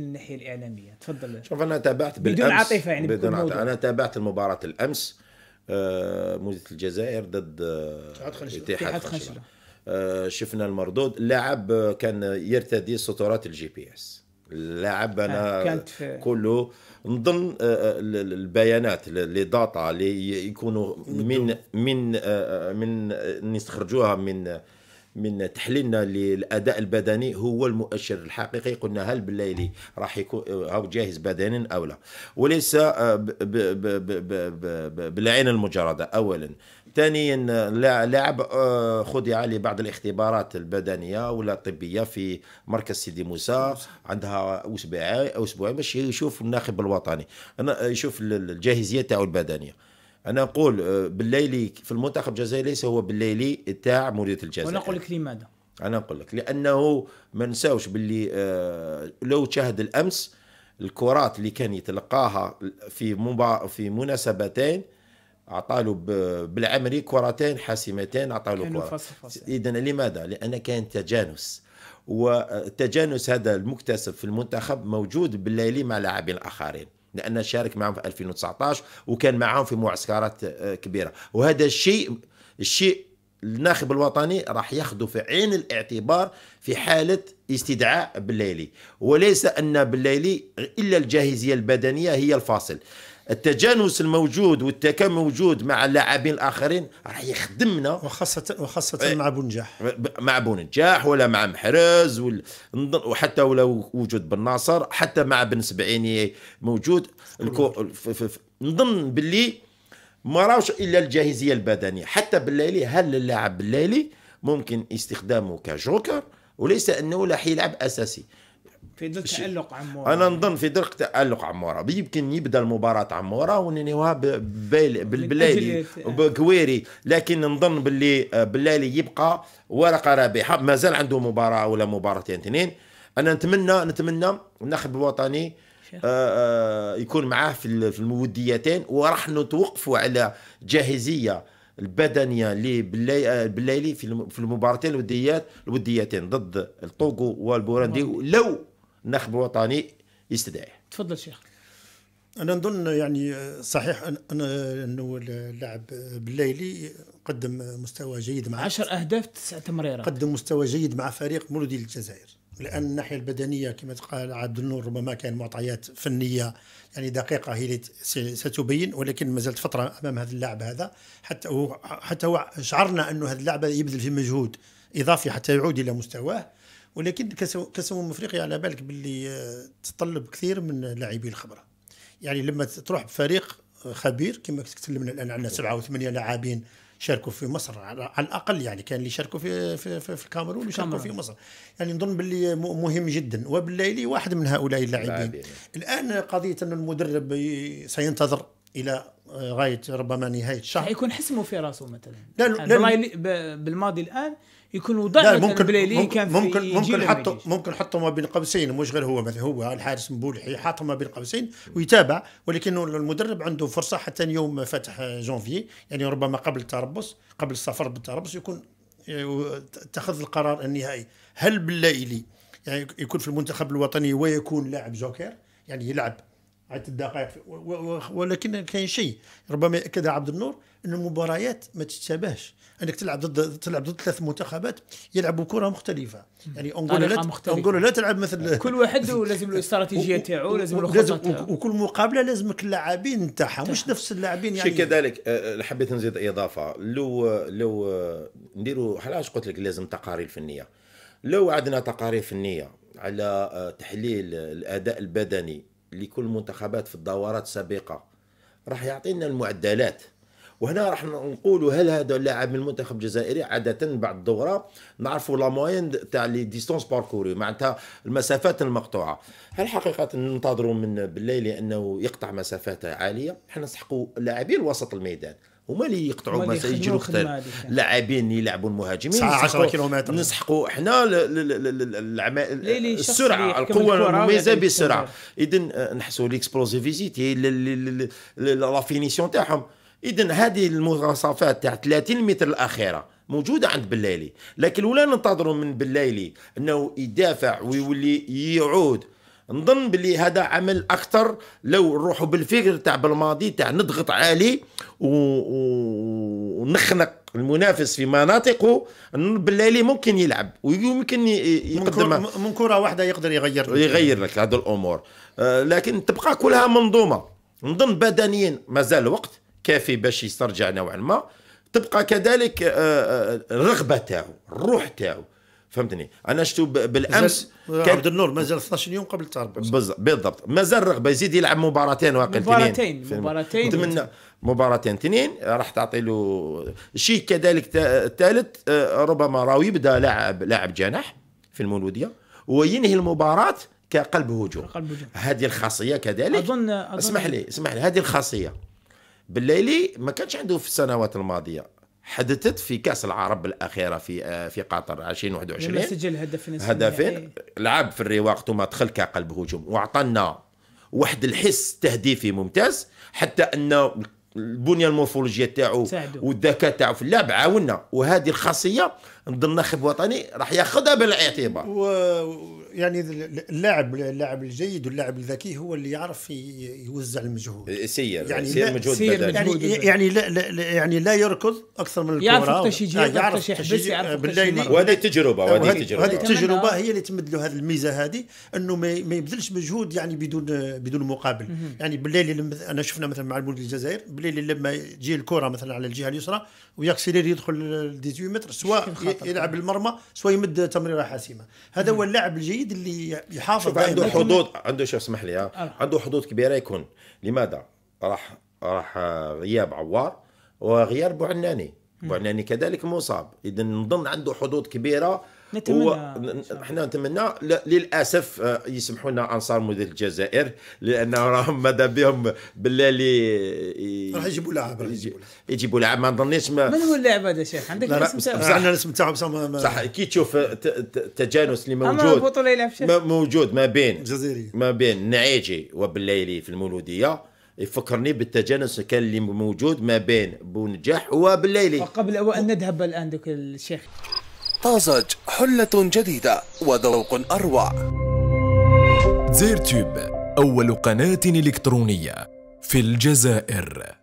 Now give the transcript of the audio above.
من الناحيه الاعلاميه تفضل شوف انا تابعت بالامس بدون عاطفه يعني بدون عاطفة. انا تابعت المباراه الامس موزه آه، الجزائر ضد آه، اتحاد خشبه آه، شفنا المردود اللاعب كان يرتدي سطورات الجي بي اس اللاعب انا كانت في... كله نظن البيانات لي داتا اللي يكونوا من من من نستخرجوها من من تحليلنا للاداء البدني هو المؤشر الحقيقي قلنا هل بالليلي راح يكون آه، هو جاهز بدنيا او لا وليس آه، بالعين المجرده اولا ثانيا لاعب آه، خضع لبعض الاختبارات البدنيه ولا الطبيه في مركز سيدي موسى عندها اسبوعين اسبوعين باش يشوف الناخب الوطني يشوف الجاهزيه تاعو البدنيه انا نقول آه، بالليلي في المنتخب الجزائري ليس هو بالليلي تاع مورية الجزائر وانا نقول لك لماذا انا نقول لك لانه ما نساوش باللي آه، لو تشاهد الامس الكرات اللي كان يتلقاها في مبا... في مناسبتين عطالو ب... بالعمري كرتين حاسمتين اعطاله كره اذا لماذا لان كان تجانس والتجانس هذا المكتسب في المنتخب موجود بالليلي مع لاعبين اخرين لأنه شارك معهم في 2019 وكان معهم في معسكرات آه، كبيرة وهذا الشيء الشيء الناخب الوطني راح ياخذه في عين الاعتبار في حالة استدعاء بالليلي وليس أن بالليلي إلا الجاهزية البدنية هي الفاصل التجانس الموجود والتكامل الموجود مع اللاعبين الاخرين راح يخدمنا وخاصه وخاصه إيه. مع بونجاح مع بونجاح ولا مع محرز وحتى ولو وجود بن ناصر حتى مع بن سبعيني موجود نظن باللي ما راوش الا الجاهزيه البدنيه حتى بالليلي هل اللاعب بالليلي ممكن استخدامه كجوكر وليس انه راح يلعب اساسي في ظل تألق عمورة أنا نظن في ظل تألق عمورة يمكن يبدا المباراة عمورة ونينيوها بالبلالي وبكويري لكن نظن باللي بلالي يبقى ورقة رابحة مازال عنده مباراة ولا مباراتين اثنين أنا نتمنى نتمنى الناخب الوطني آه، آه، يكون معاه في الموديتين وراح نتوقفوا على جاهزيه البدنيه لبلايلي آه، في المباراتين الوديات الوديتين ضد الطوغو والبوراندي لو نخب وطني يستدعي تفضل شيخ انا نظن يعني صحيح انه اللاعب بالليلي قدم مستوى جيد مع 10 اهداف تسع تمريرات قدم مستوى جيد مع فريق مولودي الجزائر لان الناحيه البدنيه كما قال عبد النور ربما كان معطيات فنيه يعني دقيقه هي ستبين ولكن ما زالت فتره امام هذا اللاعب هذا حتى هو حتى هو شعرنا انه هذا اللاعب يبذل في مجهود اضافي حتى يعود الى مستواه ولكن كاس افريقيا على بالك باللي آه، تطلب كثير من لاعبي الخبره يعني لما تروح بفريق آه، خبير كما تكلمنا الان عندنا نعم. سبعه وثمانيه لاعبين شاركوا في مصر على الاقل يعني كان اللي شاركوا في في, في, في الكاميرون شاركوا في مصر يعني نظن باللي مهم جدا وبالليلي واحد من هؤلاء اللاعبين الان قضيه ان المدرب سينتظر الى آه، غايه ربما نهايه الشهر يكون حسمه في راسه مثلا لا لا بالماضي الان يكون وضع ممكن بليلي كان في ممكن ممكن حطه ممكن حطه ما بين قوسين مش غير هو مثلا هو الحارس مبولحي حاطه ما بين قوسين ويتابع ولكن المدرب عنده فرصه حتى يوم فتح جونفي يعني ربما قبل التربص قبل السفر بالتربص يكون آه، اتخذ القرار النهائي هل بالليلي يعني يكون في المنتخب الوطني ويكون لاعب جوكر يعني يلعب عدة الدقائق ولكن كاين شيء ربما ياكد عبد النور ان المباريات ما تتشابهش انك تلعب ضد تلعب ضد ثلاث منتخبات يلعبوا كره مختلفه يعني انغولا لا انغولا لا تلعب مثل كل واحد لازم الاستراتيجيه تاعو لازم الخطه تاعو وكل مقابله لازمك اللاعبين تاعها مش نفس اللاعبين يعني كذلك أه، أه، حبيت نزيد اضافه لو لو أه، نديروا علاش قلت لك لازم تقارير فنيه لو عندنا تقارير فنيه على تحليل الاداء البدني لكل منتخبات في الدورات السابقه راح يعطينا المعدلات وهنا راح نقولوا هل هذا اللاعب من المنتخب الجزائري عاده بعد الدوره نعرفوا لا موين تاع لي ديستونس باركوري معناتها المسافات المقطوعه هل حقيقه ننتظروا من بالليل لانه يقطع مسافات عاليه حنا نسحقوا لاعبين وسط الميدان هما اللي يقطعوا مثلا يجيو الوقت لاعبين يلعبوا المهاجمين ساعه 10 كيلومتر نسحقوا حنا السرعه القوه المميزه بالسرعه اذا آه، نحسوا ليكسبلوزيفيتي لا فينيسيون تاعهم اذا هذه المواصفات تاع 30 متر الاخيره موجوده عند بلايلي لكن ولا ننتظروا من بلايلي انه يدافع ويولي يعود نظن بلي هذا عمل اكثر لو نروحوا بالفكر تاع بالماضي تاع نضغط عالي ونخنق المنافس في مناطقه بالليلي ممكن يلعب ويمكن يقدم من كره واحده يقدر يغير لك يغير لك هذه الامور آه، لكن تبقى كلها منظومه نظن بدنيا مازال وقت كافي باش يسترجع نوعا ما تبقى كذلك آه، آه، الرغبه تاعو الروح تاعو فهمتني انا شفتو بالامس كان عبد النور مازال 12 يوم قبل التهرب بالضبط مازال رغبه يزيد يلعب مباراتين واقع مباراتين مباراتين نتمنى مباراتين اثنين راح تعطي له شيء كذلك الثالث آه، ربما راوي يبدا لاعب لاعب جناح في المولوديه وينهي المباراه كقلب هجوم هذه الخاصيه كذلك اظن, أظن اسمح لي اسمح لي هذه الخاصيه بالليلي ما كانش عنده في السنوات الماضيه حدثت في كاس العرب الاخيره في آه، في قطر 2021 لما سجل هدفين هدفين لعب في الرواق ثم دخل كقلب هجوم واعطانا واحد الحس تهديفي ممتاز حتى انه البنيه المورفولوجيه تاعو والذكاء تاعو في اللعب عاونا وهذه الخاصيه نظن الناخب الوطني راح ياخذها بالاعتبار و... يعني اللاعب اللاعب الجيد واللاعب الذكي هو اللي يعرف يوزع المجهود يسير إيه، يعني سير مجهود سير يعني يعني لا, لا يعني لا يركض اكثر من الكره آه، يعرف كيفاش يجي يعرف يحبس يعرف آه، وهذه تجربه وهذه تجربه وهذه التجربه هي اللي تمد له هذه الميزه هذه انه ما يبذلش مجهود يعني بدون بدون مقابل يعني بالليل انا شفنا مثلا مع المولد الجزائر بليلي لما تجي الكره مثلا على الجهه اليسرى ويكسيلير يدخل 18 متر سواء يلعب المرمى سواء يمد تمريره حاسمه هذا هو اللاعب الجيد اللي يحافظ عنده حدود عنده شو اسمح لي آه. عنده حدود كبيره يكون لماذا راح راح آه، غياب عوار وغياب بوعناني بوعناني كذلك مصاب اذا نظن عنده حدود كبيره نتمنى احنا نتمنى للاسف آه، يسمحوا لنا انصار مدير الجزائر لان راهم ماذا بهم بالله راح يجيبوا لاعب يجيبوا لاعب ما نظنيش ما من هو اللاعب هذا شيخ عندك الاسم تاعو بصح الاسم تاعو بصح صح كي تشوف التجانس آه، اللي موجود موجود ما بين جزيري ما بين النعيجي وبالليلي في المولوديه يفكرني بالتجانس كان اللي موجود ما بين بونجاح وبالليلي قبل ان نذهب الان دوك الشيخ طازج حلة جديدة وذوق أروع زيرتوب أول قناة إلكترونية في الجزائر